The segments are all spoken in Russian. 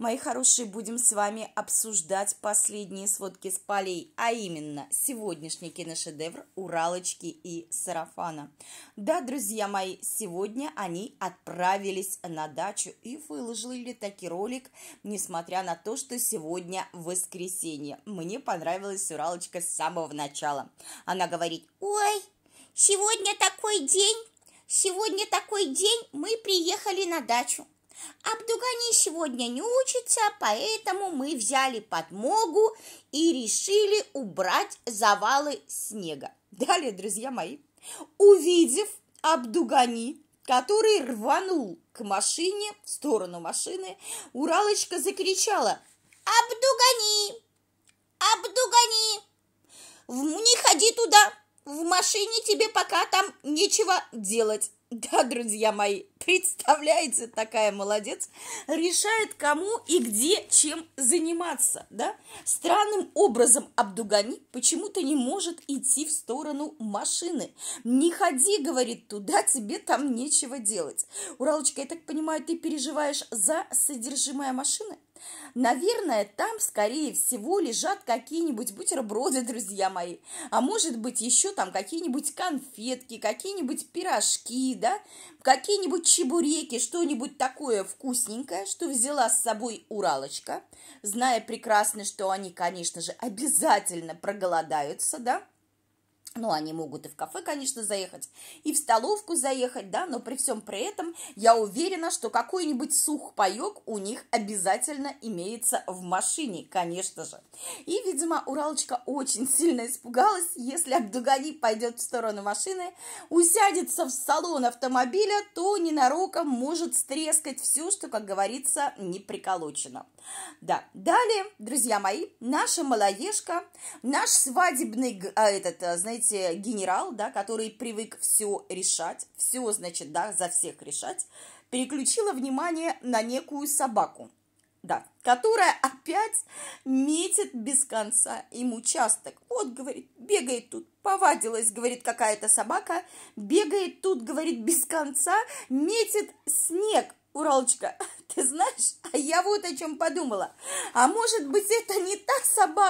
мои хорошие, будем с вами обсуждать последние сводки с полей, а именно сегодняшний киношедевр «Уралочки и сарафана». Да, друзья мои, сегодня они отправились на дачу и выложили таки ролик, несмотря на то, что сегодня воскресенье. Мне понравилась «Уралочка» с самого начала. Она говорит «Ой, сегодня такой день, сегодня такой день, мы приехали на дачу». Абдугани сегодня не учится, поэтому мы взяли подмогу и решили убрать завалы снега. Далее, друзья мои, увидев Абдугани, который рванул к машине, в сторону машины, Уралочка закричала «Абдугани! Абдугани! Не ходи туда! В машине тебе пока там нечего делать!» да, друзья мои, представляете, такая молодец, решает кому и где чем заниматься, да? Странным образом Абдугани почему-то не может идти в сторону машины. Не ходи, говорит, туда, тебе там нечего делать. Уралочка, я так понимаю, ты переживаешь за содержимое машины? Наверное, там, скорее всего, лежат какие-нибудь бутерброды, друзья мои. А может быть, еще там какие-нибудь конфетки, какие-нибудь пирожки, да? Какие-нибудь чебуреки, что-нибудь такое вкусненькое, что взяла с собой Уралочка, зная прекрасно, что они, конечно же, обязательно проголодаются, да? Ну, они могут и в кафе, конечно, заехать, и в столовку заехать, да, но при всем при этом я уверена, что какой-нибудь сухпайок у них обязательно имеется в машине, конечно же. И, видимо, Уралочка очень сильно испугалась, если Абдугани пойдет в сторону машины, усядется в салон автомобиля, то ненароком может стрескать все, что, как говорится, не приколочено. Да, далее, друзья мои, наша малоежка, наш свадебный, а, этот, э, знаете, генерал, да, который привык все решать, все, значит, да, за всех решать, переключила внимание на некую собаку, да, которая опять метит без конца им участок. Вот, говорит, бегает тут, повадилась, говорит, какая-то собака, бегает тут, говорит, без конца, метит снег Уралочка, ты знаешь, а я вот о чем подумала. А может быть, это не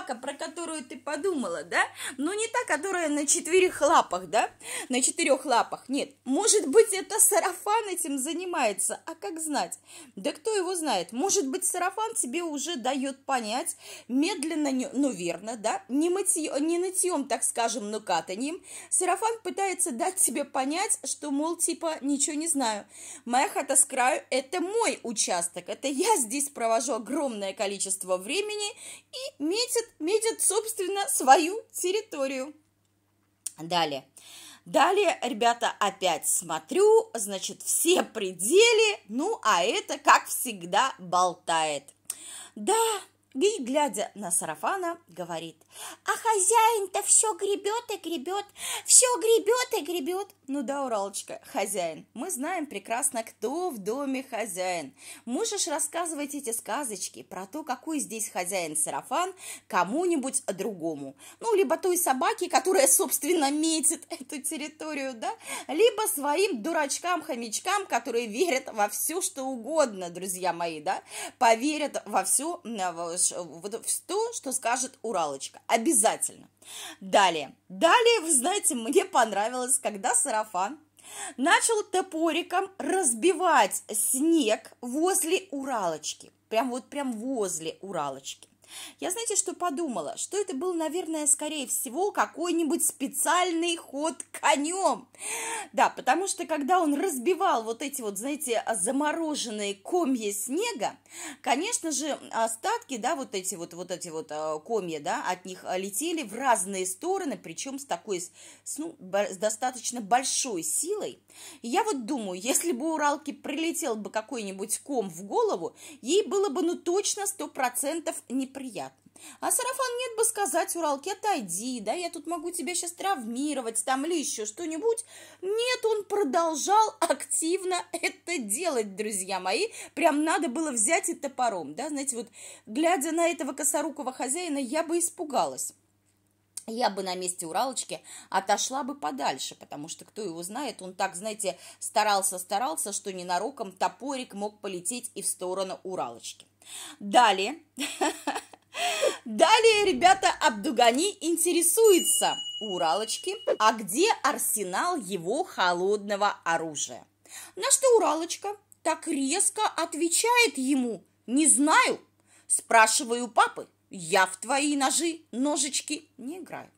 собака, про которую ты подумала, да? Но ну, не та, которая на четырех лапах, да? На четырех лапах. Нет, может быть, это сарафан этим занимается, а как знать? Да кто его знает? Может быть, сарафан тебе уже дает понять, медленно, но ну, верно, да? Не, мытье, не нытьем, так скажем, но катанием. Сарафан пытается дать тебе понять, что, мол, типа, ничего не знаю. Моя хата с краю – это мой участок, это я здесь провожу огромное количество времени и метит метят, собственно, свою территорию. Далее. Далее, ребята, опять смотрю, значит, все пределы, ну, а это, как всегда, болтает. Да, и, глядя на сарафана, говорит, а хозяин-то все гребет и гребет, все гребет и гребет. Ну да, Уралочка, хозяин. Мы знаем прекрасно, кто в доме хозяин. Можешь рассказывать эти сказочки про то, какой здесь хозяин сарафан кому-нибудь другому. Ну, либо той собаке, которая, собственно, метит эту территорию, да, либо своим дурачкам-хомячкам, которые верят во все, что угодно, друзья мои, да, поверят во все, Э, вот то, что скажет Уралочка. Обязательно. Далее. Далее, вы знаете, мне понравилось, когда сарафан начал топориком разбивать снег возле Уралочки. Прям вот прям возле Уралочки. Я, знаете, что подумала? Что это был, наверное, скорее всего, какой-нибудь специальный ход конем. Да, потому что, когда он разбивал вот эти вот, знаете, замороженные комья снега, конечно же, остатки, да, вот эти вот, вот эти вот э, комья, да, от них э, летели в разные стороны, причем с такой, с, ну, с достаточно большой силой. И я вот думаю, если бы Уралке прилетел бы какой-нибудь ком в голову, ей было бы, ну, точно сто процентов не приятно. А сарафан нет бы сказать Уралке, отойди, да, я тут могу тебя сейчас травмировать там или еще что-нибудь. Нет, он продолжал активно это делать, друзья мои. Прям надо было взять и топором, да, знаете, вот глядя на этого косорукого хозяина, я бы испугалась. Я бы на месте Уралочки отошла бы подальше, потому что, кто его знает, он так, знаете, старался-старался, что ненароком топорик мог полететь и в сторону Уралочки. Далее Далее, ребята, Абдугани интересуется у Уралочки, а где арсенал его холодного оружия. На что Уралочка так резко отвечает ему «Не знаю, спрашиваю папы, я в твои ножи, ножички не играю».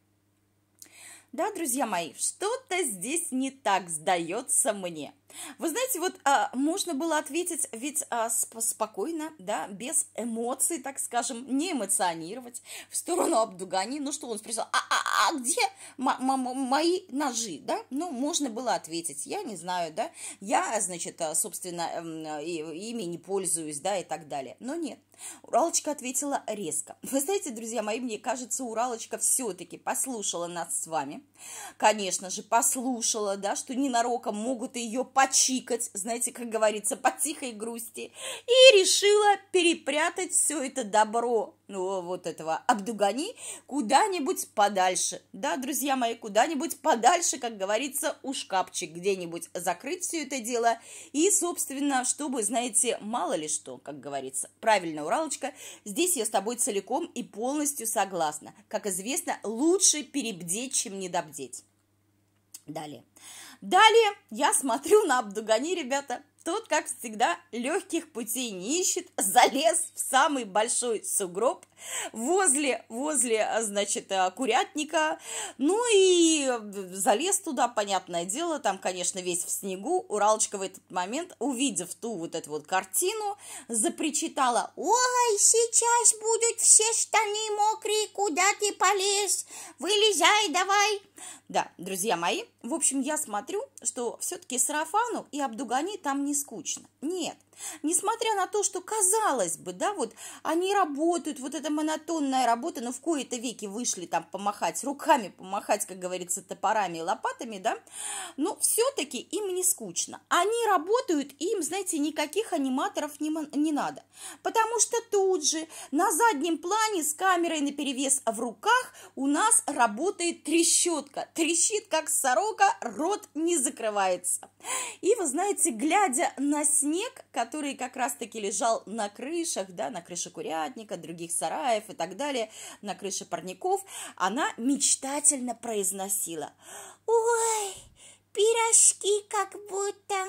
Да, друзья мои, что-то здесь не так сдается мне – вы знаете, вот а, можно было ответить ведь а, сп спокойно, да, без эмоций, так скажем, не эмоционировать в сторону Абдугани. Ну что он спросил, а, а, а где мои ножи, да? Ну, можно было ответить, я не знаю, да, я, значит, а, собственно, эм, ими не пользуюсь, да, и так далее. Но нет, Уралочка ответила резко. Вы знаете, друзья мои, мне кажется, Уралочка все-таки послушала нас с вами. Конечно же, послушала, да, что ненароком могут ее послушать почикать, знаете, как говорится, по тихой грусти, и решила перепрятать все это добро, ну, вот этого Абдугани, куда-нибудь подальше. Да, друзья мои, куда-нибудь подальше, как говорится, у шкафчик, где-нибудь закрыть все это дело. И, собственно, чтобы, знаете, мало ли что, как говорится. Правильно, Уралочка, здесь я с тобой целиком и полностью согласна. Как известно, лучше перебдеть, чем недобдеть. Далее. Далее я смотрю на Абдугани, ребята, тот, как всегда, легких путей не ищет, залез в самый большой сугроб возле, возле, а, значит, э, курятника. Ну и э, залез туда, понятное дело, там, конечно, весь в снегу. Уралочка в этот момент, увидев ту вот эту вот картину, запричитала. «Ой, сейчас будут все штаны мокрые, куда ты полез? Вылезай давай!» Да, друзья мои, в общем, я смотрю, что все-таки сарафану и обдугани там не скучно. Нет, несмотря на то, что казалось бы, да, вот они работают, вот эта монотонная работа, но в кои-то веки вышли там помахать руками, помахать, как говорится, топорами и лопатами, да, но ну, все-таки им не скучно. Они работают, им, знаете, никаких аниматоров не, не надо, потому что тут же на заднем плане с камерой на наперевес в руках у нас работает трещотка, трещит как сорока, рот не закрывает закрывается. И вы знаете, глядя на снег, который как раз-таки лежал на крышах, да, на крыше курятника, других сараев и так далее, на крыше парников, она мечтательно произносила «Ой!» пирожки как будто.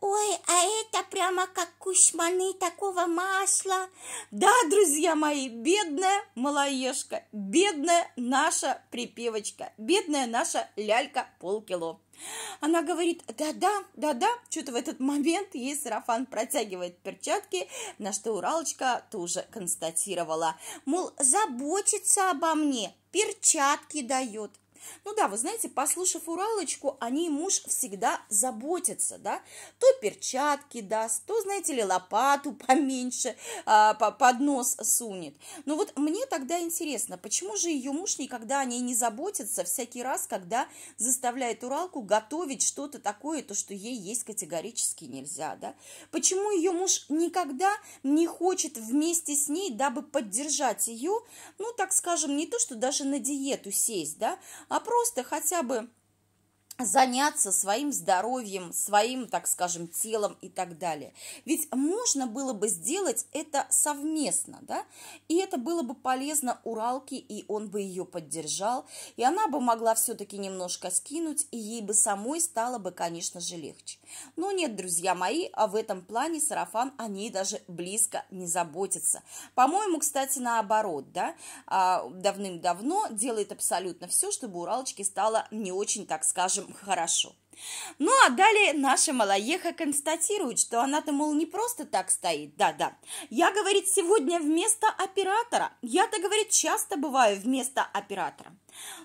Ой, а это прямо как кушманы такого масла. Да, друзья мои, бедная малоежка, бедная наша припевочка, бедная наша лялька полкило. Она говорит, да-да, да-да, что-то в этот момент ей сарафан протягивает перчатки, на что Уралочка тоже констатировала, мол, заботится обо мне, перчатки дает. Ну да, вы знаете, послушав Уралочку, они ней муж всегда заботится, да, то перчатки даст, то, знаете ли, лопату поменьше а, по, под нос сунет. Но вот мне тогда интересно, почему же ее муж никогда о ней не заботится всякий раз, когда заставляет Уралку готовить что-то такое, то, что ей есть категорически нельзя, да? Почему ее муж никогда не хочет вместе с ней, дабы поддержать ее, ну, так скажем, не то, что даже на диету сесть, да, а просто хотя бы заняться своим здоровьем, своим, так скажем, телом и так далее. Ведь можно было бы сделать это совместно, да, и это было бы полезно Уралке, и он бы ее поддержал, и она бы могла все-таки немножко скинуть, и ей бы самой стало бы, конечно же, легче. Но нет, друзья мои, а в этом плане сарафан о ней даже близко не заботится. По-моему, кстати, наоборот, да, а, давным-давно делает абсолютно все, чтобы Уралочке стало не очень, так скажем, хорошо. Ну а далее наша малоеха констатирует, что она-то, мол, не просто так стоит, да-да. Я, говорит, сегодня вместо оператора. Я-то, говорит, часто бываю вместо оператора.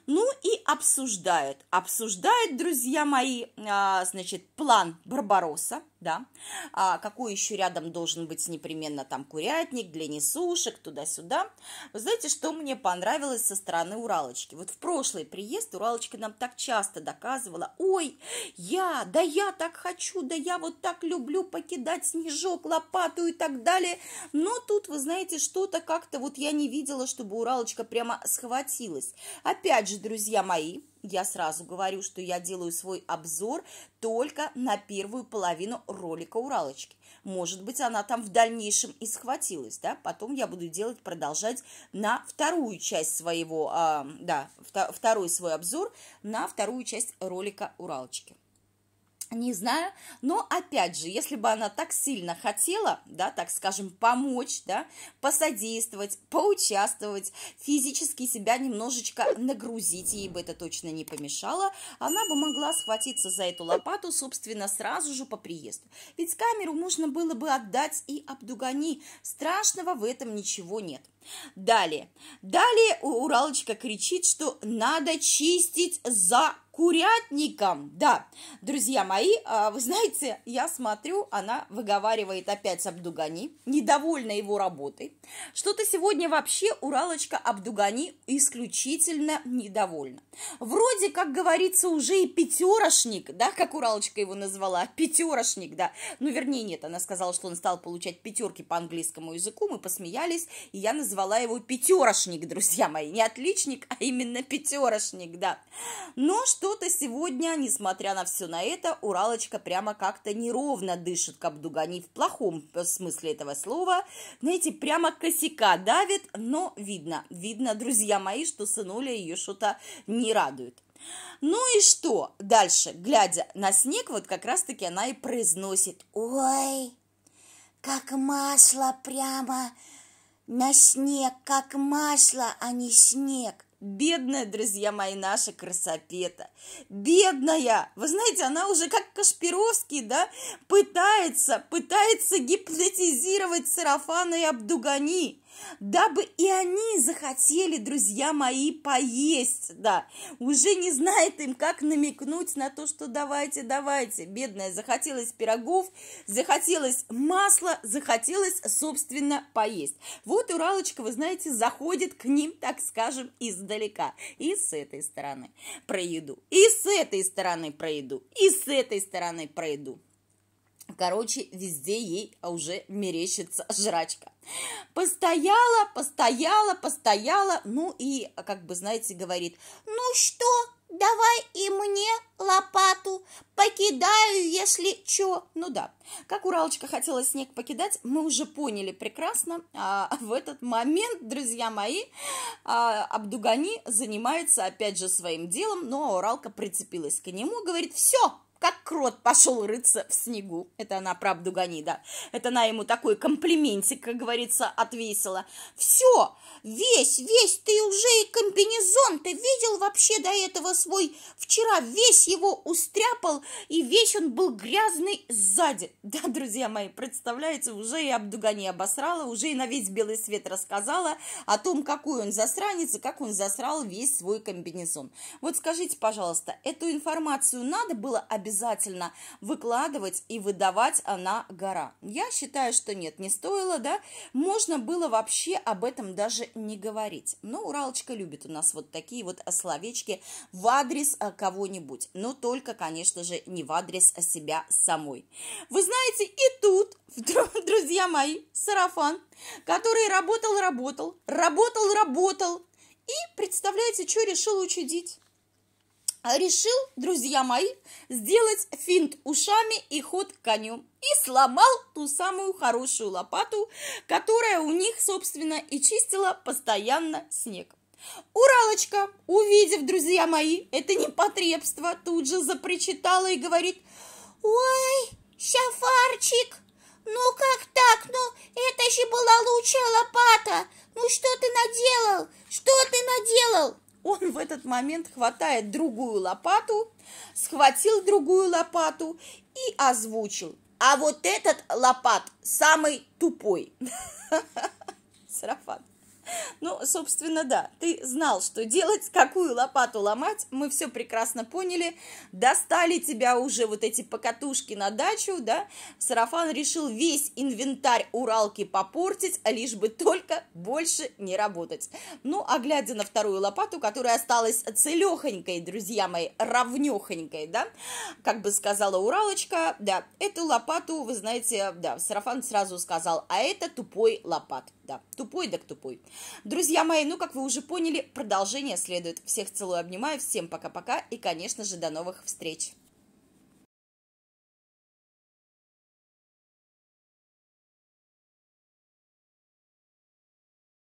Ну и обсуждают, обсуждают, друзья мои, а, значит, план Барбароса, да, а, какой еще рядом должен быть непременно там курятник для несушек, туда-сюда. Вы знаете, что мне понравилось со стороны Уралочки? Вот в прошлый приезд Уралочка нам так часто доказывала, ой, я, да я так хочу, да я вот так люблю покидать снежок, лопату и так далее. Но тут, вы знаете, что-то как-то вот я не видела, чтобы Уралочка прямо схватилась. Опять же, друзья мои, я сразу говорю, что я делаю свой обзор только на первую половину ролика Уралочки. Может быть, она там в дальнейшем и схватилась, да, потом я буду делать, продолжать на вторую часть своего, а, да, второй свой обзор, на вторую часть ролика Уралочки не знаю, но опять же, если бы она так сильно хотела, да, так скажем, помочь, да, посодействовать, поучаствовать, физически себя немножечко нагрузить, ей бы это точно не помешало, она бы могла схватиться за эту лопату, собственно, сразу же по приезду. Ведь камеру можно было бы отдать и обдугани. страшного в этом ничего нет. Далее, далее Уралочка кричит, что надо чистить за курятником. Да, друзья мои, а, вы знаете, я смотрю, она выговаривает опять Абдугани, недовольна его работой. Что-то сегодня вообще Уралочка Абдугани исключительно недовольна. Вроде, как говорится, уже и пятерошник, да, как Уралочка его назвала, а пятерошник, да. Ну, вернее, нет, она сказала, что он стал получать пятерки по английскому языку, мы посмеялись, и я назвала его пятерошник, друзья мои, не отличник, а именно пятерошник, да. Но что что-то сегодня, несмотря на все на это, Уралочка прямо как-то неровно дышит Кабдугани в плохом э, смысле этого слова. Знаете, прямо косяка давит, но видно, видно, друзья мои, что сынуля ее что-то не радует. Ну и что дальше? Глядя на снег, вот как раз-таки она и произносит «Ой, как масло прямо на снег, как масло, а не снег. Бедная, друзья мои, наша красопета. Бедная. Вы знаете, она уже как Кашпировский, да, пытается, пытается гипнотизировать сарафаны и Абдугани дабы и они захотели, друзья мои, поесть, да, уже не знает им, как намекнуть на то, что давайте, давайте, бедная, захотелось пирогов, захотелось масла, захотелось, собственно, поесть. Вот Уралочка, вы знаете, заходит к ним, так скажем, издалека, и с этой стороны про еду, и с этой стороны про еду, и с этой стороны про еду. Короче, везде ей уже мерещится жрачка. Постояла, постояла, постояла, ну и, как бы, знаете, говорит, ну что, давай и мне лопату, покидаю, если чё. Ну да, как Уралочка хотела снег покидать, мы уже поняли прекрасно. А, в этот момент, друзья мои, а, Абдугани занимается опять же своим делом, но Уралка прицепилась к нему, говорит, все, как крот пошел рыться в снегу. Это она про Абдуганида. Это она ему такой комплиментик, как говорится, отвесила. Все, весь, весь, ты уже и комбинезон, ты видел вообще до этого свой? Вчера весь его устряпал, и весь он был грязный сзади. Да, друзья мои, представляете, уже и Абдугани обосрала, уже и на весь белый свет рассказала о том, какой он засранец и как он засрал весь свой комбинезон. Вот скажите, пожалуйста, эту информацию надо было обязательно обязательно выкладывать и выдавать она гора. Я считаю, что нет, не стоило, да, можно было вообще об этом даже не говорить. Но Уралочка любит у нас вот такие вот словечки в адрес а, кого-нибудь, но только, конечно же, не в адрес себя самой. Вы знаете, и тут друзья мои, сарафан, который работал-работал, работал-работал, и, представляете, что решил учудить? решил, друзья мои, сделать финт ушами и ход к коню. И сломал ту самую хорошую лопату, которая у них, собственно, и чистила постоянно снег. Уралочка, увидев, друзья мои, это непотребство, тут же запричитала и говорит, «Ой, Шафарчик, ну как так? Ну это же была лучшая лопата! Ну что ты наделал? Что ты наделал?» он в этот момент хватает другую лопату, схватил другую лопату и озвучил. А вот этот лопат самый тупой. Сарафан. Ну, собственно, да. Ты знал, что делать, какую лопату ломать. Мы все прекрасно поняли. Достали тебя уже вот эти покатушки на дачу, да. Сарафан решил весь инвентарь Уралки попортить, лишь бы только больше не работать. Ну, а глядя на вторую лопату, которая осталась целехонькой, друзья мои, равнехонькой, да, как бы сказала Уралочка, да, эту лопату, вы знаете, да, Сарафан сразу сказал, а это тупой лопат. Да, тупой так тупой. Друзья мои, ну как вы уже поняли, продолжение следует. Всех целую, обнимаю, всем пока-пока и, конечно же, до новых встреч.